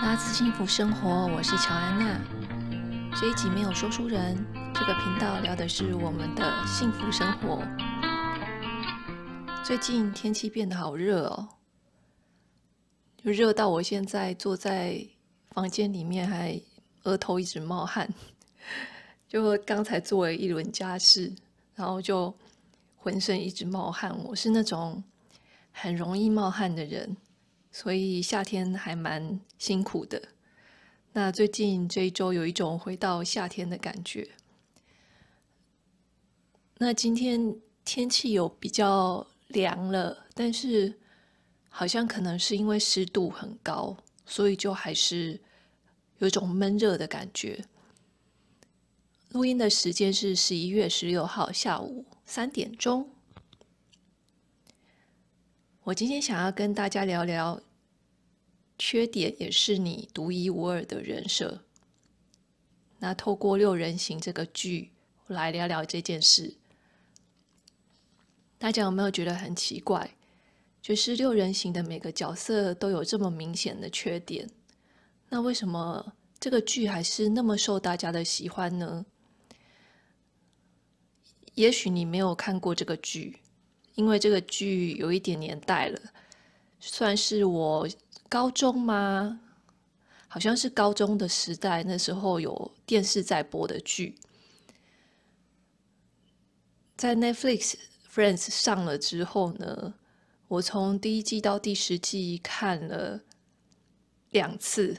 拉兹幸福生活，我是乔安娜。这一集没有说书人，这个频道聊的是我们的幸福生活。最近天气变得好热哦，就热到我现在坐在房间里面，还额头一直冒汗。就刚才做了一轮家事，然后就浑身一直冒汗。我是那种很容易冒汗的人。所以夏天还蛮辛苦的。那最近这一周有一种回到夏天的感觉。那今天天气有比较凉了，但是好像可能是因为湿度很高，所以就还是有一种闷热的感觉。录音的时间是十一月十六号下午三点钟。我今天想要跟大家聊聊。缺点也是你独一无二的人设。那透过《六人行》这个剧来聊聊这件事，大家有没有觉得很奇怪？就是《六人行》的每个角色都有这么明显的缺点，那为什么这个剧还是那么受大家的喜欢呢？也许你没有看过这个剧，因为这个剧有一点年代了，算是我。高中吗？好像是高中的时代，那时候有电视在播的剧，在 Netflix Friends 上了之后呢，我从第一季到第十季看了两次。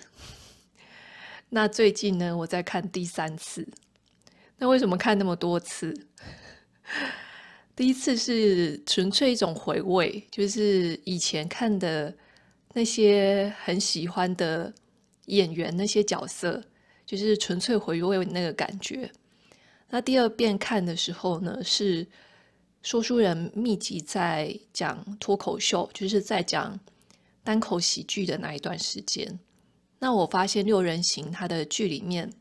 那最近呢，我在看第三次。那为什么看那么多次？第一次是纯粹一种回味，就是以前看的。那些很喜欢的演员，那些角色，就是纯粹回味那个感觉。那第二遍看的时候呢，是说书人密集在讲脱口秀，就是在讲单口喜剧的那一段时间。那我发现《六人行》它的剧里面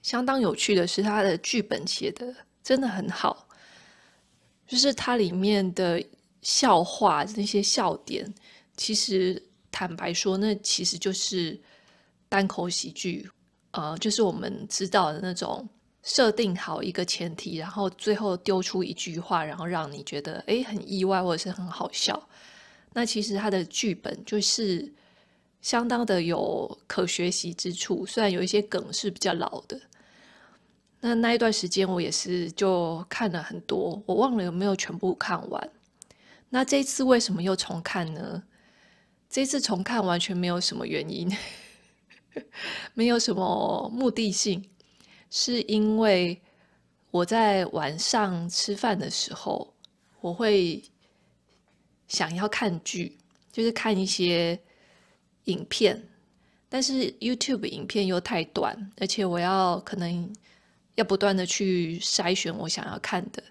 相当有趣的是，它的剧本写的真的很好，就是它里面的。笑话那些笑点，其实坦白说，那其实就是单口喜剧，呃，就是我们知道的那种设定好一个前提，然后最后丢出一句话，然后让你觉得哎很意外或者是很好笑。那其实它的剧本就是相当的有可学习之处，虽然有一些梗是比较老的。那那一段时间我也是就看了很多，我忘了有没有全部看完。那这次为什么又重看呢？这次重看完全没有什么原因，没有什么目的性，是因为我在晚上吃饭的时候，我会想要看剧，就是看一些影片，但是 YouTube 影片又太短，而且我要可能要不断的去筛选我想要看的。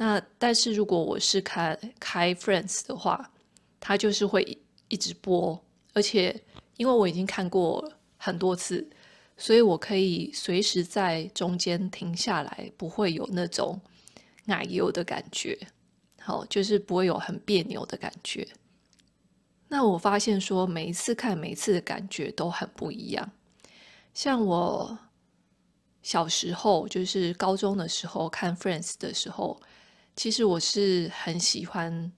那但是如果我是看《开 Friends》的话，它就是会一直播，而且因为我已经看过很多次，所以我可以随时在中间停下来，不会有那种奶油的感觉，好，就是不会有很别扭的感觉。那我发现说，每一次看，每一次的感觉都很不一样。像我小时候，就是高中的时候看《Friends》的时候。其实我是很喜欢，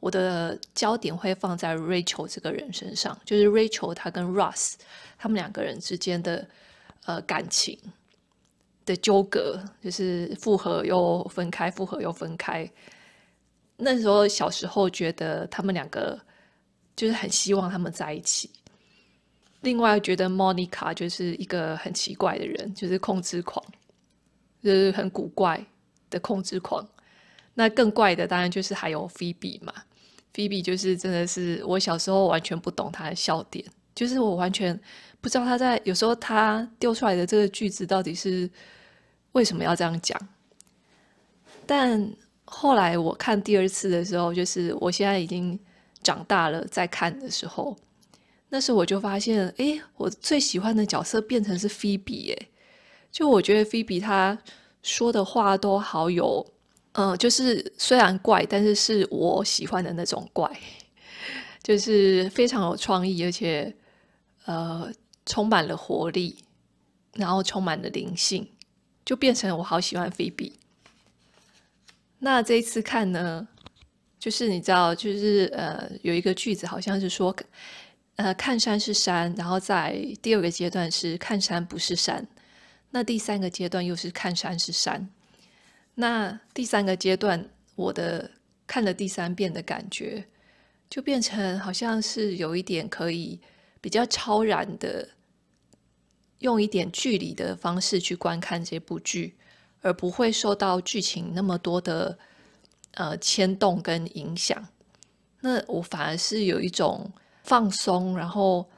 我的焦点会放在 Rachel 这个人身上，就是 Rachel 她跟 Russ 他们两个人之间的呃感情的纠葛，就是复合又分开，复合又分开。那时候小时候觉得他们两个就是很希望他们在一起。另外觉得 Monica 就是一个很奇怪的人，就是控制狂，就是很古怪的控制狂。那更怪的当然就是还有菲比嘛，菲比就是真的是我小时候完全不懂他的笑点，就是我完全不知道他在有时候他丢出来的这个句子到底是为什么要这样讲。但后来我看第二次的时候，就是我现在已经长大了再看的时候，那时候我就发现，哎，我最喜欢的角色变成是菲比哎，就我觉得菲比他说的话都好有。嗯，就是虽然怪，但是是我喜欢的那种怪，就是非常有创意，而且呃充满了活力，然后充满了灵性，就变成我好喜欢菲比。那这一次看呢，就是你知道，就是呃有一个句子好像是说，呃看山是山，然后在第二个阶段是看山不是山，那第三个阶段又是看山是山。那第三个阶段，我的看了第三遍的感觉，就变成好像是有一点可以比较超然的，用一点距离的方式去观看这部剧，而不会受到剧情那么多的呃牵动跟影响。那我反而是有一种放松，然后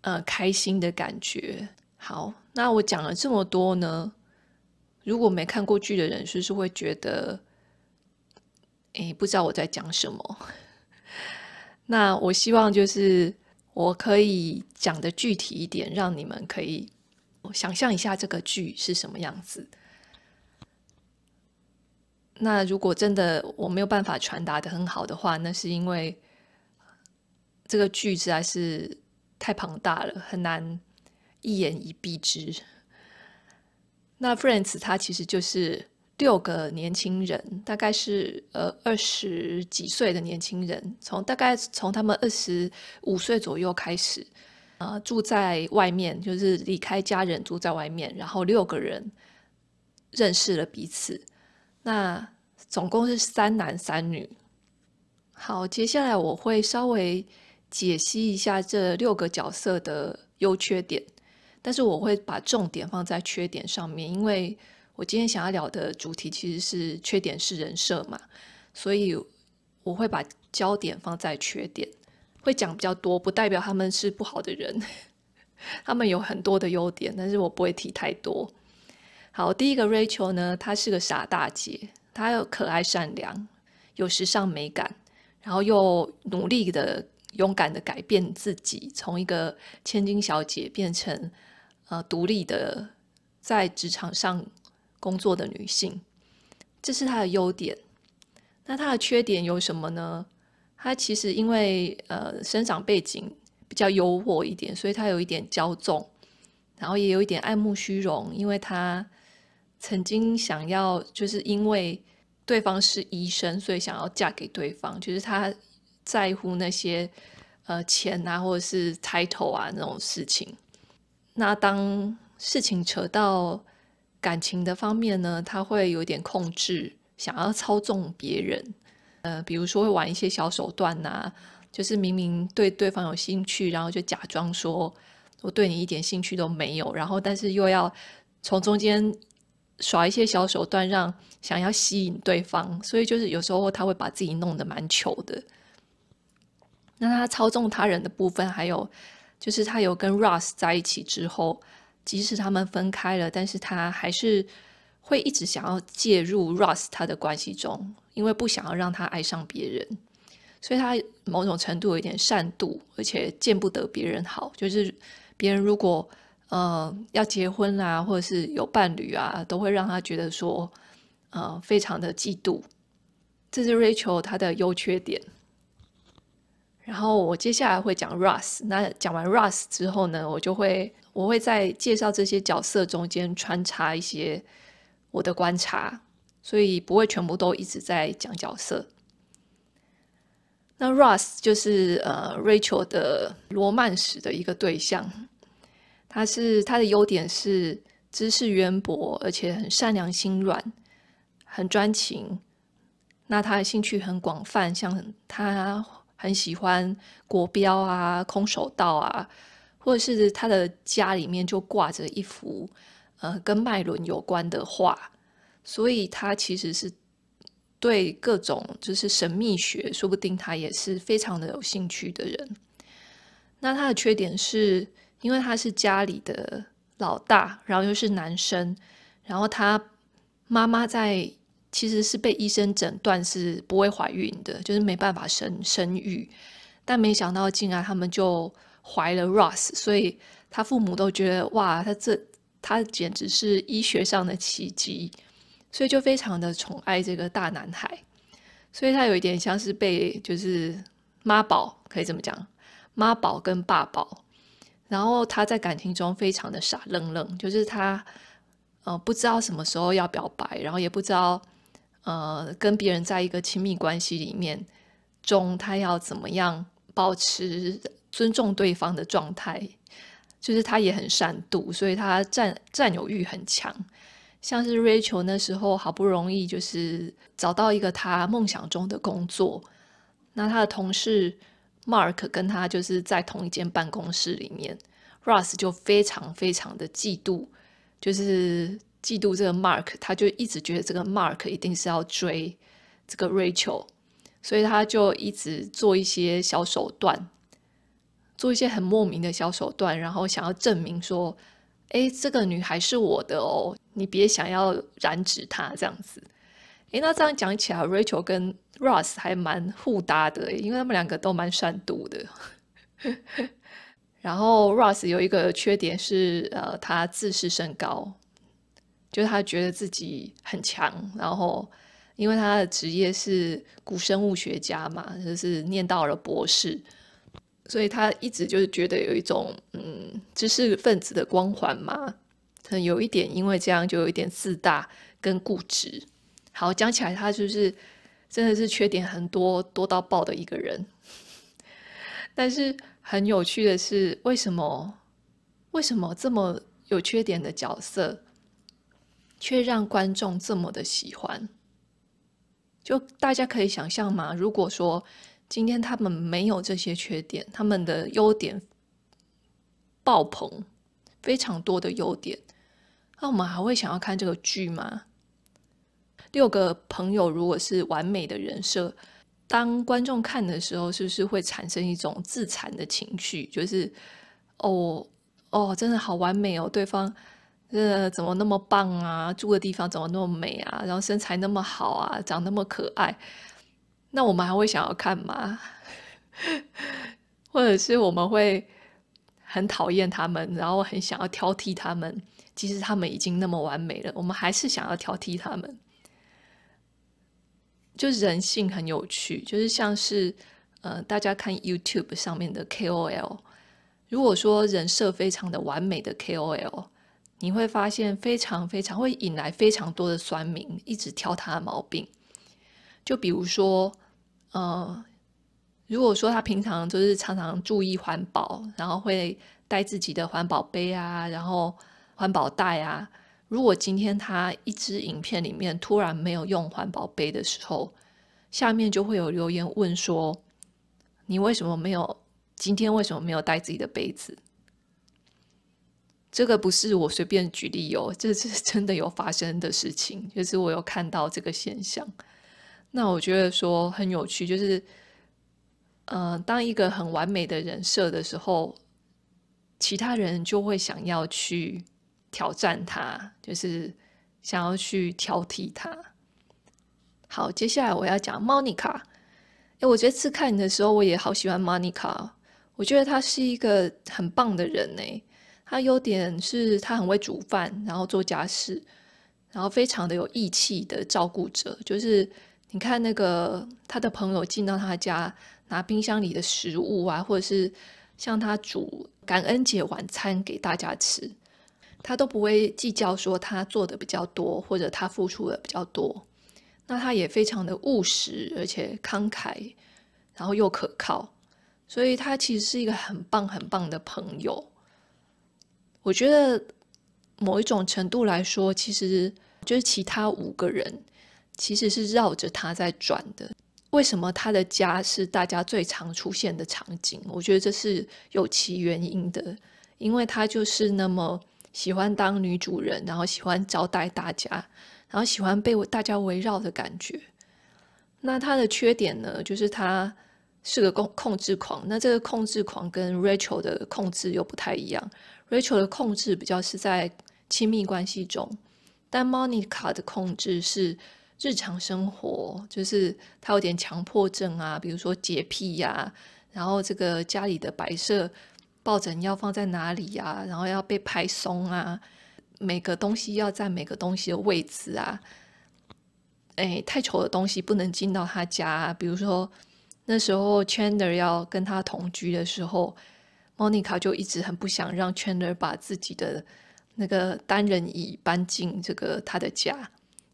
呃开心的感觉。好，那我讲了这么多呢。如果没看过剧的人，是是会觉得，哎，不知道我在讲什么。那我希望就是我可以讲的具体一点，让你们可以想象一下这个剧是什么样子。那如果真的我没有办法传达的很好的话，那是因为这个剧实在是太庞大了，很难一言以蔽之。那 Friends，它其实就是六个年轻人，大概是呃二十几岁的年轻人，从大概从他们二十五岁左右开始，啊，住在外面，就是离开家人住在外面，然后六个人认识了彼此，那总共是三男三女。好，接下来我会稍微解析一下这六个角色的优缺点。但是我会把重点放在缺点上面，因为我今天想要聊的主题其实是缺点是人设嘛，所以我会把焦点放在缺点，会讲比较多，不代表他们是不好的人，他们有很多的优点，但是我不会提太多。好，第一个 Rachel 呢，她是个傻大姐，她又可爱善良，有时尚美感，然后又努力的、勇敢的改变自己，从一个千金小姐变成。呃，独立的在职场上工作的女性，这是她的优点。那她的缺点有什么呢？她其实因为呃生长背景比较优渥一点，所以她有一点骄纵，然后也有一点爱慕虚荣。因为她曾经想要，就是因为对方是医生，所以想要嫁给对方，就是她在乎那些呃钱啊或者是 title 啊那种事情。那当事情扯到感情的方面呢，他会有点控制，想要操纵别人。呃，比如说会玩一些小手段呐，就是明明对对方有兴趣，然后就假装说我对你一点兴趣都没有，然后但是又要从中间耍一些小手段，让想要吸引对方。所以就是有时候他会把自己弄得蛮糗的。那他操纵他人的部分还有。就是他有跟 Russ 在一起之后，即使他们分开了，但是他还是会一直想要介入 Russ 他的关系中，因为不想要让他爱上别人，所以他某种程度有点善妒，而且见不得别人好。就是别人如果呃要结婚啦，或者是有伴侣啊，都会让他觉得说呃非常的嫉妒。这是 Rachel 她的优缺点。然后我接下来会讲 Russ。那讲完 Russ 之后呢，我就会我会在介绍这些角色中间穿插一些我的观察，所以不会全部都一直在讲角色。那 Russ 就是呃 Rachel 的罗曼史的一个对象，他是他的优点是知识渊博，而且很善良、心软、很专情。那他的兴趣很广泛，像他。很喜欢国标啊、空手道啊，或者是他的家里面就挂着一幅呃跟麦伦有关的画，所以他其实是对各种就是神秘学，说不定他也是非常的有兴趣的人。那他的缺点是，因为他是家里的老大，然后又是男生，然后他妈妈在。其实是被医生诊断是不会怀孕的，就是没办法生生育，但没想到竟然他们就怀了 r u s s 所以他父母都觉得哇，他这他简直是医学上的奇迹，所以就非常的宠爱这个大男孩，所以他有一点像是被就是妈宝可以这么讲，妈宝跟爸宝，然后他在感情中非常的傻愣愣，就是他呃不知道什么时候要表白，然后也不知道。呃，跟别人在一个亲密关系里面中，他要怎么样保持尊重对方的状态？就是他也很善妒，所以他占占有欲很强。像是 Rachel 那时候好不容易就是找到一个他梦想中的工作，那他的同事 Mark 跟他就是在同一间办公室里面，Russ 就非常非常的嫉妒，就是。嫉妒这个 Mark，他就一直觉得这个 Mark 一定是要追这个 Rachel，所以他就一直做一些小手段，做一些很莫名的小手段，然后想要证明说，哎，这个女孩是我的哦，你别想要染指她这样子。哎，那这样讲起来，Rachel 跟 Ross 还蛮互搭的，因为他们两个都蛮善妒的。然后 Ross 有一个缺点是，呃，他自视甚高。就是他觉得自己很强，然后因为他的职业是古生物学家嘛，就是念到了博士，所以他一直就是觉得有一种嗯知识分子的光环嘛，可能有一点因为这样就有一点自大跟固执。好，讲起来他就是真的是缺点很多多到爆的一个人，但是很有趣的是，为什么为什么这么有缺点的角色？却让观众这么的喜欢，就大家可以想象吗？如果说今天他们没有这些缺点，他们的优点爆棚，非常多的优点，那我们还会想要看这个剧吗？六个朋友如果是完美的人设，当观众看的时候，是不是会产生一种自残的情绪？就是哦哦，真的好完美哦，对方。呃，怎么那么棒啊？住的地方怎么那么美啊？然后身材那么好啊，长那么可爱，那我们还会想要看吗？或者是我们会很讨厌他们，然后很想要挑剔他们？其实他们已经那么完美了，我们还是想要挑剔他们。就人性很有趣，就是像是呃，大家看 YouTube 上面的 KOL，如果说人设非常的完美的 KOL。你会发现非常非常会引来非常多的酸民，一直挑他的毛病。就比如说，呃，如果说他平常就是常常注意环保，然后会带自己的环保杯啊，然后环保袋啊，如果今天他一支影片里面突然没有用环保杯的时候，下面就会有留言问说：“你为什么没有？今天为什么没有带自己的杯子？”这个不是我随便举例哦，这是 真的有发生的事情，就是我有看到这个现象。那我觉得说很有趣，就是，嗯，当一个很完美的人设的时候，其他人就会想要去挑战他，就是想要去挑剔他。好，接下来我要讲 Monica。哎，我觉得次看你的时候，我也好喜欢 Monica，我觉得他是一个很棒的人呢。他优点是他很会煮饭，然后做家事，然后非常的有义气的照顾者。就是你看那个他的朋友进到他家拿冰箱里的食物啊，或者是像他煮感恩节晚餐给大家吃，他都不会计较说他做的比较多或者他付出的比较多。那他也非常的务实，而且慷慨，然后又可靠，所以他其实是一个很棒很棒的朋友。我觉得某一种程度来说，其实就是其他五个人其实是绕着他在转的。为什么他的家是大家最常出现的场景？我觉得这是有其原因的，因为他就是那么喜欢当女主人，然后喜欢招待大家，然后喜欢被大家围绕的感觉。那他的缺点呢，就是他是个控控制狂。那这个控制狂跟 Rachel 的控制又不太一样。Rachel 的控制比较是在亲密关系中，但 Monica 的控制是日常生活，就是她有点强迫症啊，比如说洁癖呀，然后这个家里的白色抱枕要放在哪里呀，然后要被拍松啊，每个东西要在每个东西的位置啊，哎，太丑的东西不能进到她家，比如说那时候 Chandler 要跟她同居的时候。莫妮卡就一直很不想让 Chandler 把自己的那个单人椅搬进这个他的家，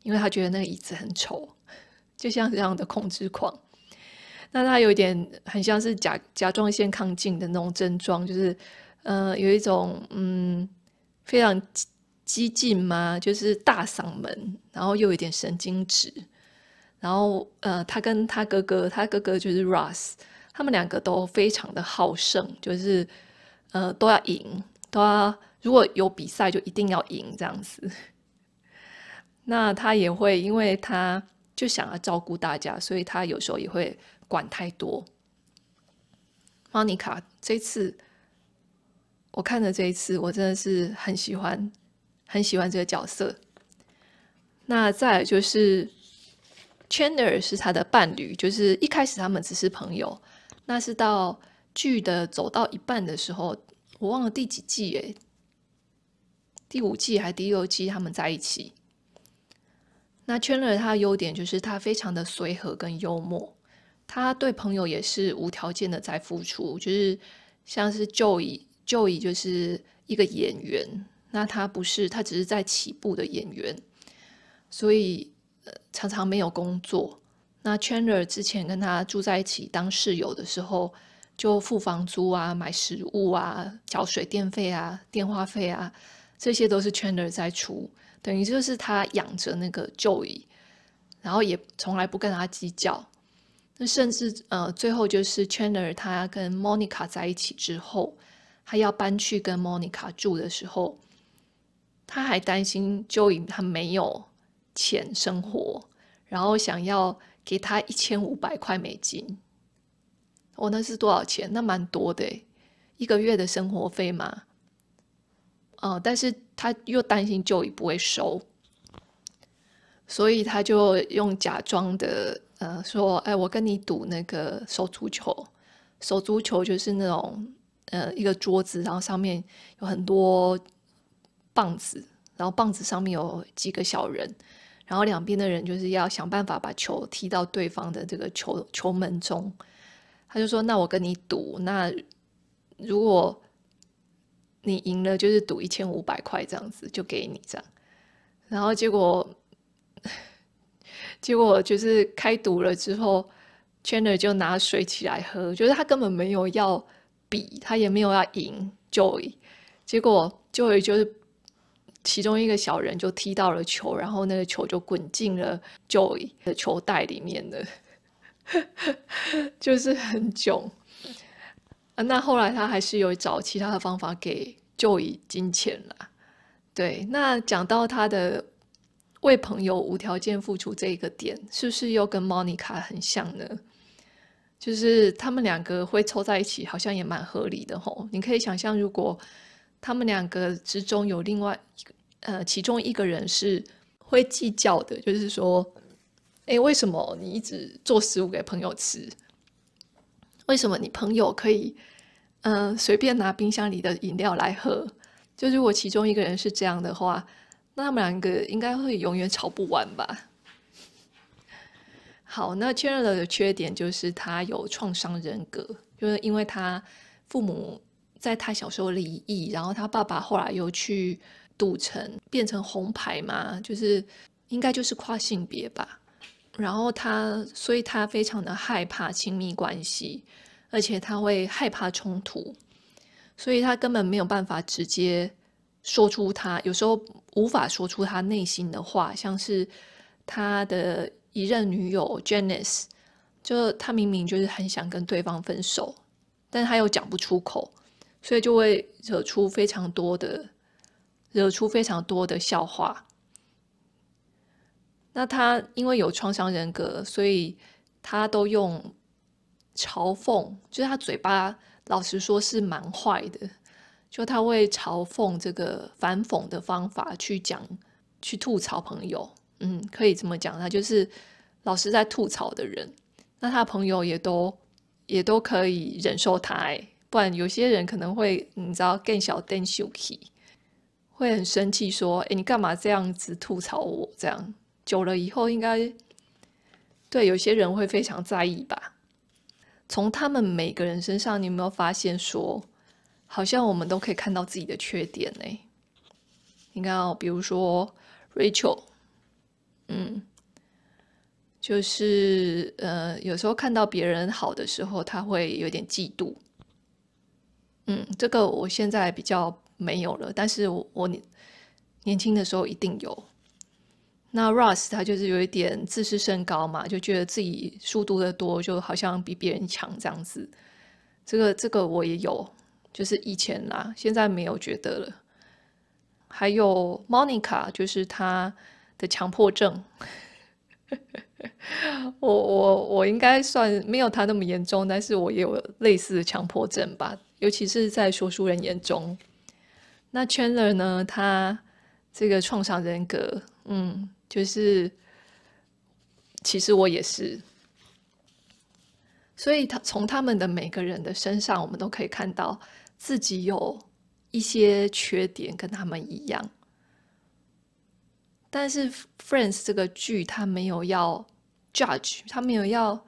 因为他觉得那个椅子很丑，就像这样的控制狂。那他有点很像是甲甲状腺亢进的那种症状，就是，呃，有一种嗯非常激激进嘛，就是大嗓门，然后又有点神经质。然后呃，他跟他哥哥，他哥哥就是 Ross。他们两个都非常的好胜，就是呃都要赢，都要如果有比赛就一定要赢这样子。那他也会，因为他就想要照顾大家，所以他有时候也会管太多。Monica 这次我看了这一次，我真的是很喜欢很喜欢这个角色。那再就是 Chandler 是他的伴侣，就是一开始他们只是朋友。那是到剧的走到一半的时候，我忘了第几季哎，第五季还第六季他们在一起。那圈了他优点就是他非常的随和跟幽默，他对朋友也是无条件的在付出，就是像是 Joey Joey 就是一个演员，那他不是他只是在起步的演员，所以常常没有工作。那 Chandler 之前跟他住在一起当室友的时候，就付房租啊、买食物啊、缴水电费啊、电话费啊，这些都是 Chandler 在出，等于就是他养着那个 Joey，然后也从来不跟他计较。那甚至呃，最后就是 Chandler 他跟 Monica 在一起之后，他要搬去跟 Monica 住的时候，他还担心 Joey 他没有钱生活，然后想要。给他一千五百块美金，我那是多少钱？那蛮多的，一个月的生活费嘛。啊，但是他又担心旧椅不会收，所以他就用假装的，呃，说：“哎，我跟你赌那个手足球，手足球就是那种，呃，一个桌子，然后上面有很多棒子，然后棒子上面有几个小人。”然后两边的人就是要想办法把球踢到对方的这个球球门中。他就说：“那我跟你赌，那如果你赢了，就是赌一千五百块这样子，就给你这样。”然后结果，结果就是开赌了之后，Chandler 就拿水起来喝，就是他根本没有要比，他也没有要赢，就结果就也就是。其中一个小人就踢到了球，然后那个球就滚进了 Joy 的球袋里面了，就是很囧。那后来他还是有找其他的方法给 Joy 金钱了。对，那讲到他的为朋友无条件付出这一个点，是不是又跟 Monica 很像呢？就是他们两个会凑在一起，好像也蛮合理的吼。你可以想象，如果他们两个之中有另外。呃，其中一个人是会计较的，就是说，哎，为什么你一直做食物给朋友吃？为什么你朋友可以，嗯，随便拿冰箱里的饮料来喝？就是如果其中一个人是这样的话，那他们两个应该会永远吵不完吧？好，那确认了的缺点就是他有创伤人格，就是因为他父母在他小时候离异，然后他爸爸后来又去。赌城变成红牌嘛，就是应该就是跨性别吧。然后他，所以他非常的害怕亲密关系，而且他会害怕冲突，所以他根本没有办法直接说出他有时候无法说出他内心的话，像是他的一任女友 Janice，就他明明就是很想跟对方分手，但他又讲不出口，所以就会惹出非常多的。惹出非常多的笑话。那他因为有创伤人格，所以他都用嘲讽，就是他嘴巴老实说是蛮坏的，就他会嘲讽这个反讽的方法去讲，去吐槽朋友。嗯，可以这么讲，他就是老是在吐槽的人。那他朋友也都也都可以忍受他，不然有些人可能会你知道更小更羞气。会很生气，说：“哎，你干嘛这样子吐槽我？”这样久了以后，应该对有些人会非常在意吧？从他们每个人身上，你有没有发现说，好像我们都可以看到自己的缺点呢？你看哦，比如说 Rachel，嗯，就是呃，有时候看到别人好的时候，他会有点嫉妒。嗯，这个我现在比较。没有了，但是我我年轻的时候一定有。那 Russ 他就是有一点自视甚高嘛，就觉得自己书读的多，就好像比别人强这样子。这个这个我也有，就是以前啦，现在没有觉得了。还有 Monica 就是他的强迫症，我我我应该算没有他那么严重，但是我也有类似的强迫症吧，尤其是在说书人眼中。那 Chandler 呢？他这个创伤人格，嗯，就是其实我也是。所以他从他们的每个人的身上，我们都可以看到自己有一些缺点跟他们一样。但是 Friends 这个剧，他没有要 judge，他没有要。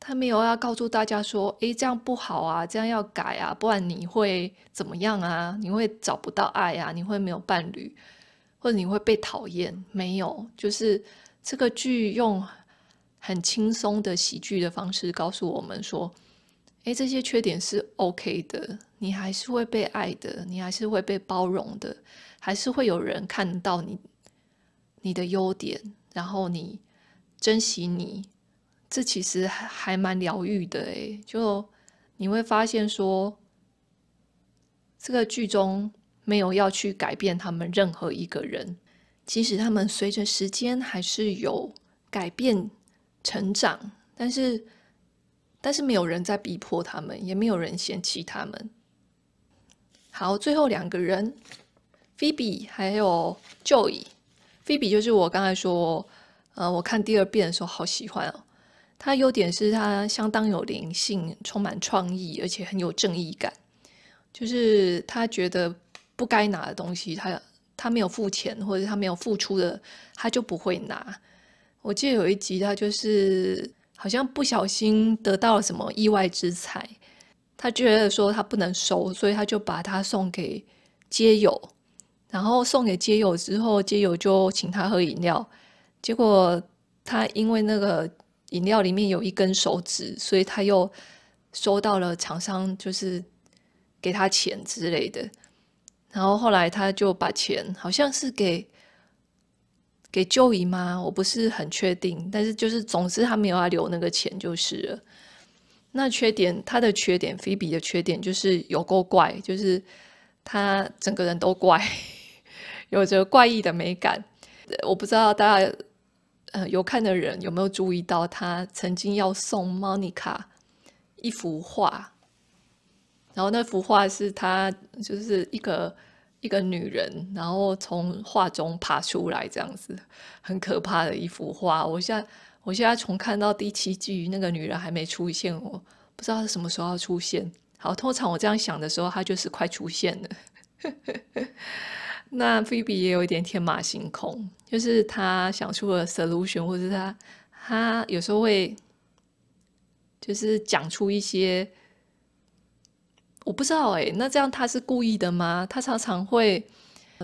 他没有要告诉大家说：“哎，这样不好啊，这样要改啊，不然你会怎么样啊？你会找不到爱啊，你会没有伴侣，或者你会被讨厌。”没有，就是这个剧用很轻松的喜剧的方式告诉我们说：“哎，这些缺点是 OK 的，你还是会被爱的，你还是会被包容的，还是会有人看到你你的优点，然后你珍惜你。”这其实还蛮疗愈的诶，就你会发现说，这个剧中没有要去改变他们任何一个人，即使他们随着时间还是有改变成长，但是但是没有人在逼迫他们，也没有人嫌弃他们。好，最后两个人，Phoebe 还有 Joey，Phoebe 就是我刚才说，呃，我看第二遍的时候好喜欢哦。他优点是他相当有灵性，充满创意，而且很有正义感。就是他觉得不该拿的东西，他他没有付钱或者他没有付出的，他就不会拿。我记得有一集，他就是好像不小心得到了什么意外之财，他觉得说他不能收，所以他就把它送给街友。然后送给街友之后，街友就请他喝饮料。结果他因为那个。饮料里面有一根手指，所以他又收到了厂商，就是给他钱之类的。然后后来他就把钱好像是给给舅姨妈，我不是很确定。但是就是总之他没有要留那个钱就是了。那缺点他的缺点，菲比的缺点就是有够怪，就是他整个人都怪，有着怪异的美感。我不知道大家。呃，有看的人有没有注意到，他曾经要送 Monica 一幅画，然后那幅画是他就是一个一个女人，然后从画中爬出来这样子，很可怕的一幅画。我现在我现在从看到第七季，那个女人还没出现，我不知道她什么时候要出现。好，通常我这样想的时候，她就是快出现了。那菲比也有一点天马行空。就是他想出了 solution，或者是他他有时候会就是讲出一些我不知道哎，那这样他是故意的吗？他常常会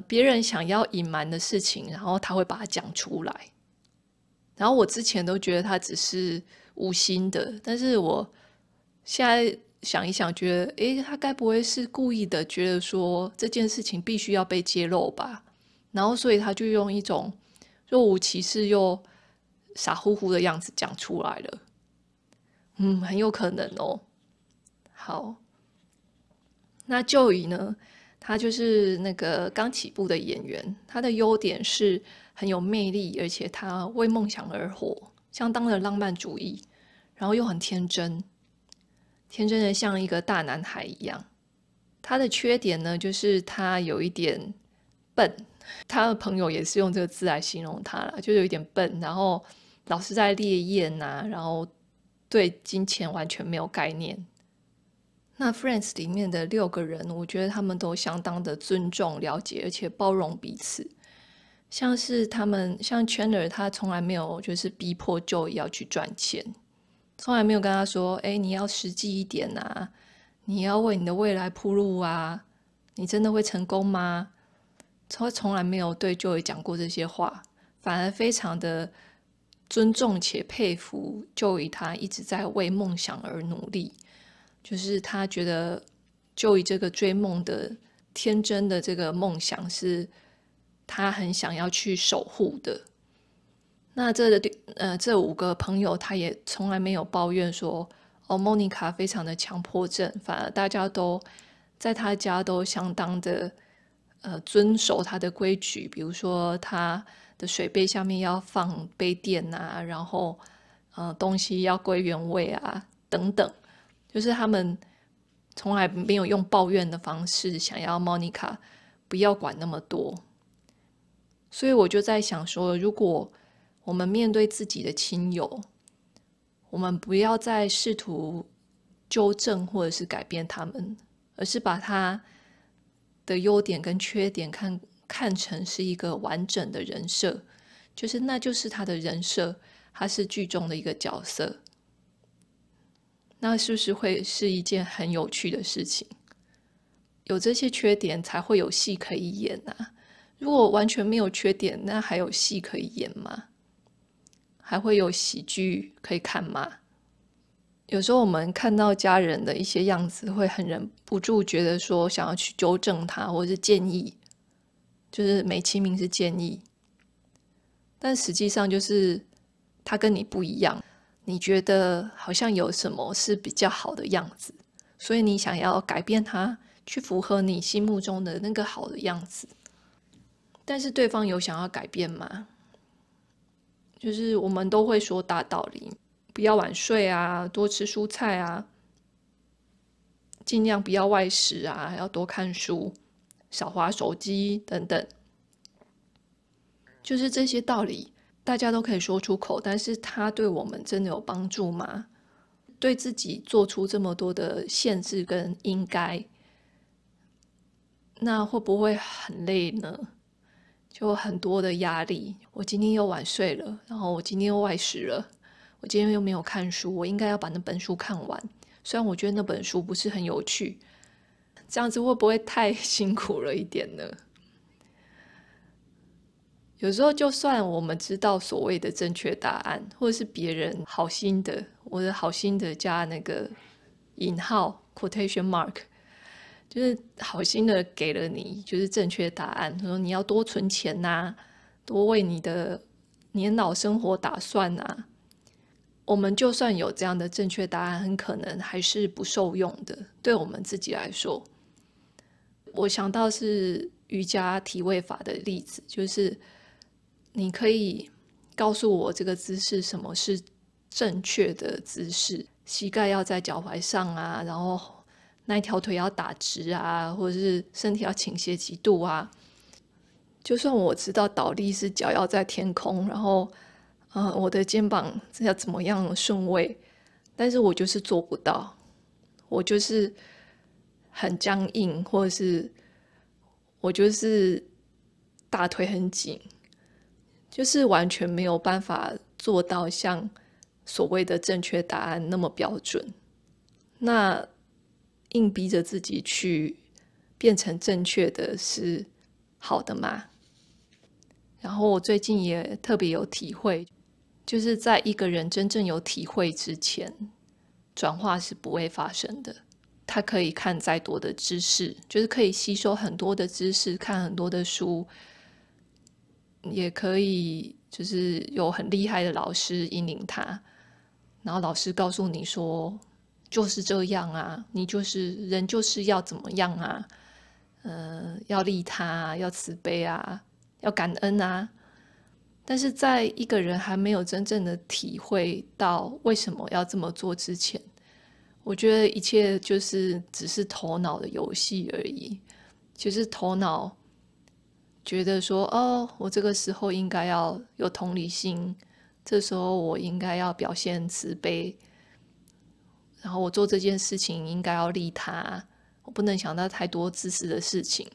别人想要隐瞒的事情，然后他会把它讲出来。然后我之前都觉得他只是无心的，但是我现在想一想，觉得哎，他该不会是故意的？觉得说这件事情必须要被揭露吧？然后，所以他就用一种若无其事又傻乎乎的样子讲出来了。嗯，很有可能哦。好，那就以呢？他就是那个刚起步的演员。他的优点是很有魅力，而且他为梦想而活，相当的浪漫主义，然后又很天真，天真的像一个大男孩一样。他的缺点呢，就是他有一点。笨，他的朋友也是用这个字来形容他了，就有点笨，然后老是在烈焰呐，然后对金钱完全没有概念。那 Friends 里面的六个人，我觉得他们都相当的尊重、了解，而且包容彼此。像是他们，像 Chandler，他从来没有就是逼迫 Joe 要去赚钱，从来没有跟他说：“哎，你要实际一点啊，你要为你的未来铺路啊，你真的会成功吗？”从从来没有对舅宇讲过这些话，反而非常的尊重且佩服就宇他一直在为梦想而努力，就是他觉得就宇这个追梦的天真的这个梦想是他很想要去守护的。那这的呃这五个朋友他也从来没有抱怨说哦莫妮卡非常的强迫症，反而大家都在他家都相当的。呃，遵守他的规矩，比如说他的水杯下面要放杯垫呐，然后呃东西要归原位啊，等等，就是他们从来没有用抱怨的方式想要 Monica 不要管那么多，所以我就在想说，如果我们面对自己的亲友，我们不要再试图纠正或者是改变他们，而是把它。的优点跟缺点，看看成是一个完整的人设，就是那就是他的人设，他是剧中的一个角色，那是不是会是一件很有趣的事情？有这些缺点才会有戏可以演啊！如果完全没有缺点，那还有戏可以演吗？还会有喜剧可以看吗？有时候我们看到家人的一些样子，会很忍不住觉得说想要去纠正他，或者是建议，就是美其名是建议，但实际上就是他跟你不一样，你觉得好像有什么是比较好的样子，所以你想要改变他，去符合你心目中的那个好的样子。但是对方有想要改变吗？就是我们都会说大道理。不要晚睡啊，多吃蔬菜啊，尽量不要外食啊，要多看书，少划手机等等，就是这些道理，大家都可以说出口。但是，他对我们真的有帮助吗？对自己做出这么多的限制跟应该，那会不会很累呢？就很多的压力。我今天又晚睡了，然后我今天又外食了。我今天又没有看书，我应该要把那本书看完。虽然我觉得那本书不是很有趣，这样子会不会太 辛苦了一点呢？有时候，就算我们知道所谓的正确答案，或者是别人好心的，我的好心的加那个引号 （quotation mark） 就是好心的给了你，就是正确答案，说你要多存钱呐，多为你的年老生活打算啊。我们就算有这样的正确答案，很可能还是不受用的。对我们自己来说，我想到是瑜伽体位法的例子，就是你可以告诉我这个姿势什么是正确的姿势，膝盖要在脚踝上啊，然后那一条腿要打直啊，或者是身体要倾斜几度啊。就算我知道倒立是脚要在天空，然后。啊，我的肩膀要怎么样顺位？但是我就是做不到，我就是很僵硬，或者是我就是大腿很紧，就是完全没有办法做到像所谓的正确答案那么标准。那硬逼着自己去变成正确的是好的吗？然后我最近也特别有体会。就是在一个人真正有体会之前，转化是不会发生的。他可以看再多的知识，就是可以吸收很多的知识，看很多的书，也可以就是有很厉害的老师引领他。然后老师告诉你说：“就是这样啊，你就是人就是要怎么样啊？呃，要利他，要慈悲啊，要感恩啊。”但是在一个人还没有真正的体会到为什么要这么做之前，我觉得一切就是只是头脑的游戏而已。就是头脑觉得说，哦，我这个时候应该要有同理心，这时候我应该要表现慈悲，然后我做这件事情应该要利他，我不能想到太多自私的事情。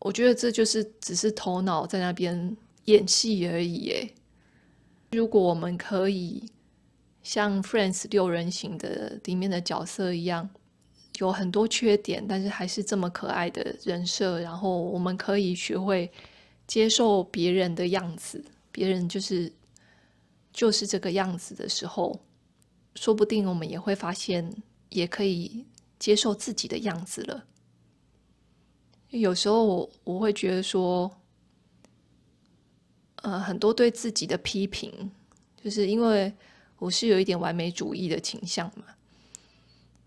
我觉得这就是只是头脑在那边。演戏而已，哎。如果我们可以像《Friends》六人行的里面的角色一样，有很多缺点，但是还是这么可爱的人设，然后我们可以学会接受别人的样子，别人就是就是这个样子的时候，说不定我们也会发现，也可以接受自己的样子了。有时候我我会觉得说。呃，很多对自己的批评，就是因为我是有一点完美主义的倾向嘛。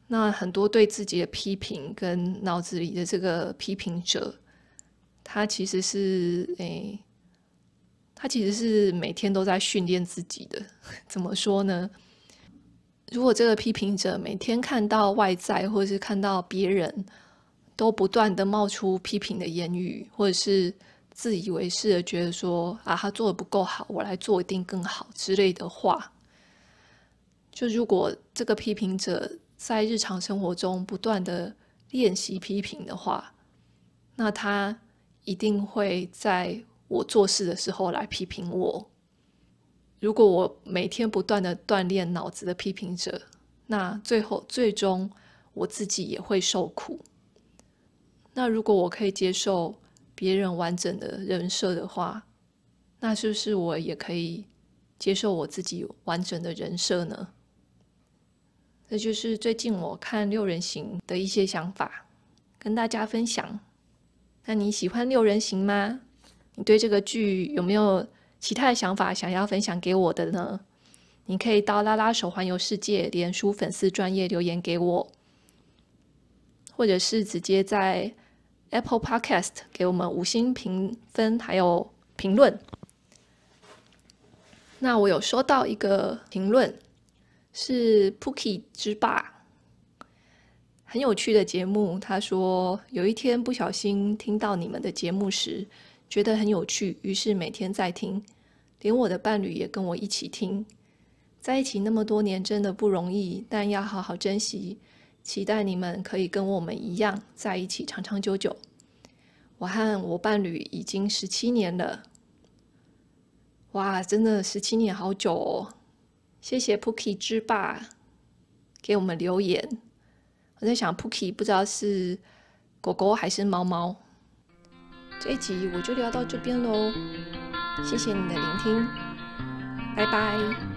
那很多对自己的批评跟脑子里的这个批评者，他其实是诶，他其实是每天都在训练自己的。怎么说呢？如果这个批评者每天看到外在或者是看到别人，都不断的冒出批评的言语，或者是。自以为是的觉得说啊，他做的不够好，我来做一定更好之类的话，就如果这个批评者在日常生活中不断的练习批评的话，那他一定会在我做事的时候来批评我。如果我每天不断的锻炼脑子的批评者，那最后最终我自己也会受苦。那如果我可以接受。别人完整的人设的话，那是不是我也可以接受我自己完整的人设呢？这就是最近我看《六人行》的一些想法，跟大家分享。那你喜欢《六人行》吗？你对这个剧有没有其他的想法想要分享给我的呢？你可以到拉拉手环游世界连书粉丝专业留言给我，或者是直接在。Apple Podcast 给我们五星评分还有评论。那我有收到一个评论是 Pookie 之霸，很有趣的节目。他说有一天不小心听到你们的节目时，觉得很有趣，于是每天在听，连我的伴侣也跟我一起听。在一起那么多年，真的不容易，但要好好珍惜。期待你们可以跟我们一样在一起长长久久。我和我伴侣已经十七年了，哇，真的十七年好久哦！谢谢 Pookie 之霸给我们留言。我在想 Pookie 不知道是狗狗还是猫猫。这一集我就聊到这边喽，谢谢你的聆听，拜拜。